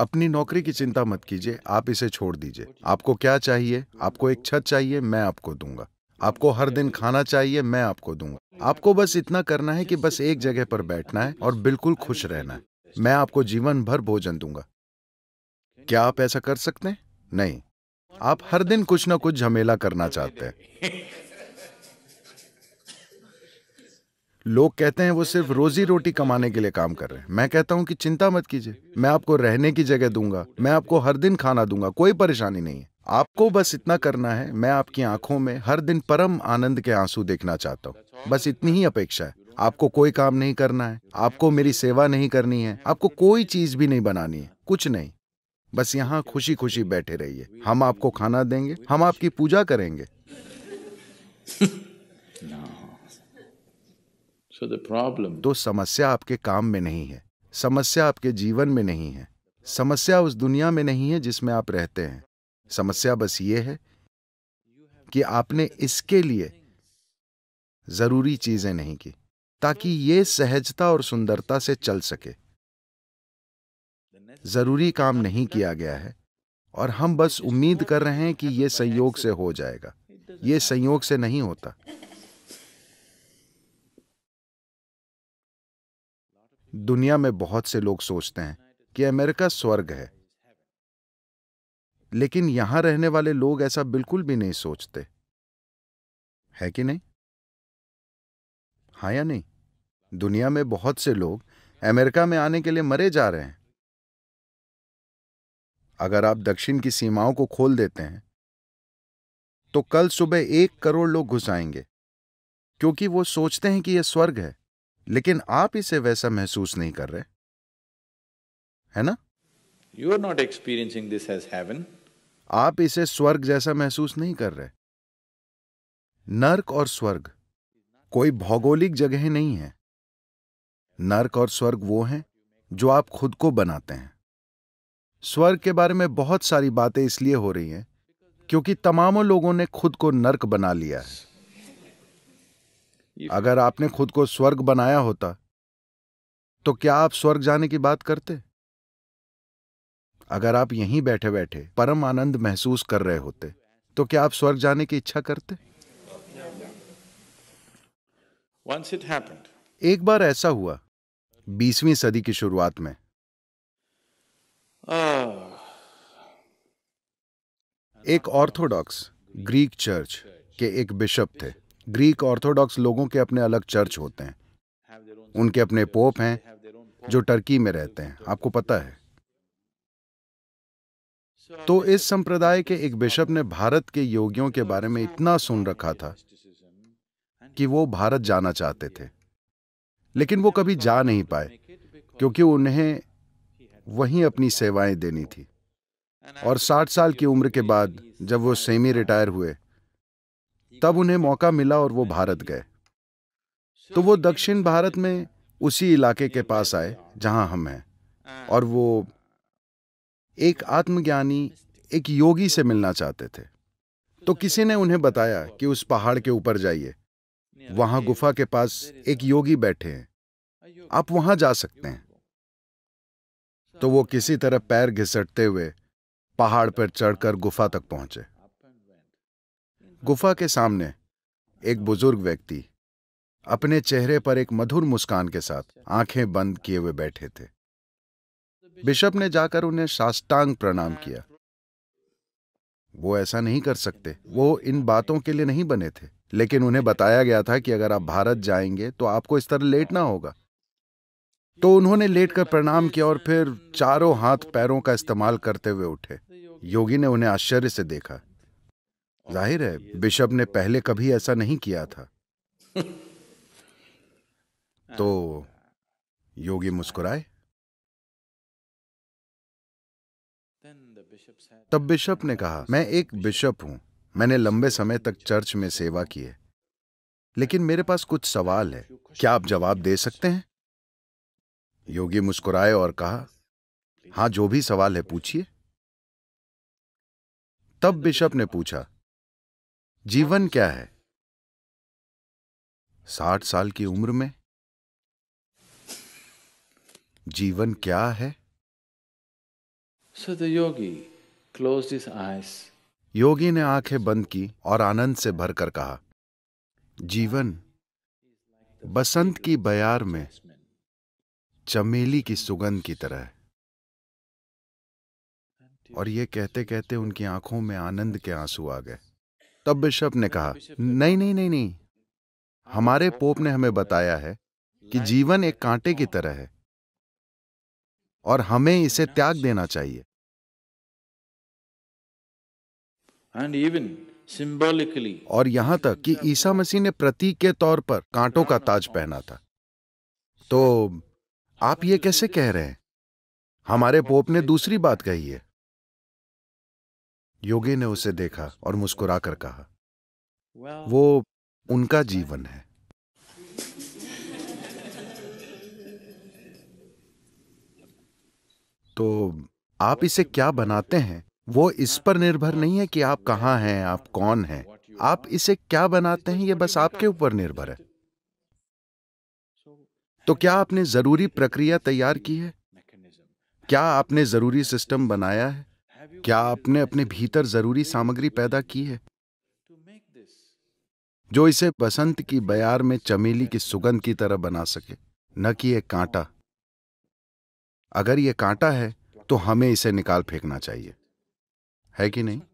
अपनी नौकरी की चिंता मत कीजिए आप इसे छोड़ दीजिए आपको क्या चाहिए आपको एक छत चाहिए मैं आपको दूंगा आपको हर दिन खाना चाहिए मैं आपको दूंगा आपको बस इतना करना है कि बस एक जगह पर बैठना है और बिल्कुल खुश रहना है मैं आपको जीवन भर भोजन दूंगा क्या आप ऐसा कर सकते हैं नहीं आप हर दिन कुछ ना कुछ झमेला करना चाहते हैं लोग कहते हैं वो सिर्फ रोजी रोटी कमाने के लिए काम कर रहे हैं मैं कहता हूँ कि चिंता मत कीजिए मैं आपको रहने की जगह दूंगा मैं आपको हर दिन खाना दूंगा कोई परेशानी नहीं है आपको बस इतना करना है मैं आपकी आंखों में हर दिन परम आनंद के आंसू देखना चाहता हूँ बस इतनी ही अपेक्षा है आपको कोई काम नहीं करना है आपको मेरी सेवा नहीं करनी है आपको कोई चीज भी नहीं बनानी है कुछ नहीं बस यहाँ खुशी खुशी बैठे रहिए हम आपको खाना देंगे हम आपकी पूजा करेंगे तो समस्या आपके काम में नहीं है समस्या आपके जीवन में नहीं है समस्या उस दुनिया में नहीं है जिसमें आप रहते हैं समस्या बस ये है कि आपने इसके लिए जरूरी चीजें नहीं की ताकि ये सहजता और सुंदरता से चल सके जरूरी काम नहीं किया गया है और हम बस उम्मीद कर रहे हैं कि ये संयोग से हो जाएगा ये संयोग से नहीं होता दुनिया में बहुत से लोग सोचते हैं कि अमेरिका स्वर्ग है लेकिन यहां रहने वाले लोग ऐसा बिल्कुल भी नहीं सोचते है कि नहीं हाँ या नहीं दुनिया में बहुत से लोग अमेरिका में आने के लिए मरे जा रहे हैं अगर आप दक्षिण की सीमाओं को खोल देते हैं तो कल सुबह एक करोड़ लोग घुस आएंगे क्योंकि वो सोचते हैं कि यह स्वर्ग है लेकिन आप इसे वैसा महसूस नहीं कर रहे है ना you are not experiencing this as heaven आप इसे स्वर्ग जैसा महसूस नहीं कर रहे नर्क और स्वर्ग कोई भौगोलिक जगह नहीं है नर्क और स्वर्ग वो हैं जो आप खुद को बनाते हैं स्वर्ग के बारे में बहुत सारी बातें इसलिए हो रही हैं क्योंकि तमामों लोगों ने खुद को नर्क बना लिया है अगर आपने खुद को स्वर्ग बनाया होता तो क्या आप स्वर्ग जाने की बात करते अगर आप यहीं बैठे बैठे परम आनंद महसूस कर रहे होते तो क्या आप स्वर्ग जाने की इच्छा करते एक बार ऐसा हुआ बीसवीं सदी की शुरुआत में ah. एक ऑर्थोडॉक्स ग्रीक चर्च के एक बिशप थे ग्रीक ऑर्थोडॉक्स लोगों के अपने अलग चर्च होते हैं उनके अपने पोप हैं जो टर्की में रहते हैं आपको पता है तो इस संप्रदाय के एक बिशप ने भारत के योगियों के बारे में इतना सुन रखा था कि वो भारत जाना चाहते थे लेकिन वो कभी जा नहीं पाए क्योंकि उन्हें वहीं अपनी सेवाएं देनी थी और 60 साल की उम्र के बाद जब वो सेमी रिटायर हुए तब उन्हें मौका मिला और वो भारत गए तो वो दक्षिण भारत में उसी इलाके के पास आए जहां हम हैं और वो एक आत्मज्ञानी एक योगी से मिलना चाहते थे तो किसी ने उन्हें बताया कि उस पहाड़ के ऊपर जाइए वहां गुफा के पास एक योगी बैठे हैं आप वहां जा सकते हैं तो वो किसी तरह पैर घिसटते हुए पहाड़ पर चढ़कर गुफा तक पहुंचे गुफा के सामने एक बुजुर्ग व्यक्ति अपने चेहरे पर एक मधुर मुस्कान के साथ आंखें बंद किए हुए बैठे थे बिशप ने जाकर उन्हें साष्टांग प्रणाम किया वो ऐसा नहीं कर सकते वो इन बातों के लिए नहीं बने थे लेकिन उन्हें बताया गया था कि अगर आप भारत जाएंगे तो आपको इस तरह लेटना होगा तो उन्होंने लेटकर प्रणाम किया और फिर चारों हाथ पैरों का इस्तेमाल करते हुए उठे योगी ने उन्हें आश्चर्य से देखा जाहिर है बिशप ने तो पहले कभी ऐसा नहीं किया था तो योगी मुस्कुराए तब बिशप ने कहा मैं एक बिशप हूं मैंने लंबे समय तक चर्च में सेवा की है लेकिन मेरे पास कुछ सवाल है क्या आप जवाब दे सकते हैं योगी मुस्कुराए और कहा हां जो भी सवाल है पूछिए तब बिशप ने पूछा जीवन क्या है साठ साल की उम्र में जीवन क्या है योगी क्लोज दिस आईज योगी ने आंखें बंद की और आनंद से भरकर कहा जीवन बसंत की बयार में चमेली की सुगंध की तरह है और ये कहते कहते उनकी आंखों में आनंद के आंसू आ गए तब बिशप ने कहा नहीं नहीं नहीं नहीं हमारे पोप ने हमें बताया है कि जीवन एक कांटे की तरह है और हमें इसे त्याग देना चाहिए और यहां तक कि ईसा मसीह ने प्रतीक के तौर पर कांटों का ताज पहना था तो आप ये कैसे कह रहे हैं हमारे पोप ने दूसरी बात कही है योगी ने उसे देखा और मुस्कुरा कर कहा वो उनका जीवन है तो आप इसे क्या बनाते हैं वो इस पर निर्भर नहीं है कि आप कहाँ हैं आप कौन हैं आप इसे क्या बनाते हैं ये बस आपके ऊपर निर्भर है तो क्या आपने जरूरी प्रक्रिया तैयार की है क्या आपने जरूरी सिस्टम बनाया है क्या आपने अपने भीतर जरूरी सामग्री पैदा की है जो इसे बसंत की बयार में चमेली की सुगंध की तरह बना सके न कि यह कांटा अगर यह कांटा है तो हमें इसे निकाल फेंकना चाहिए है कि नहीं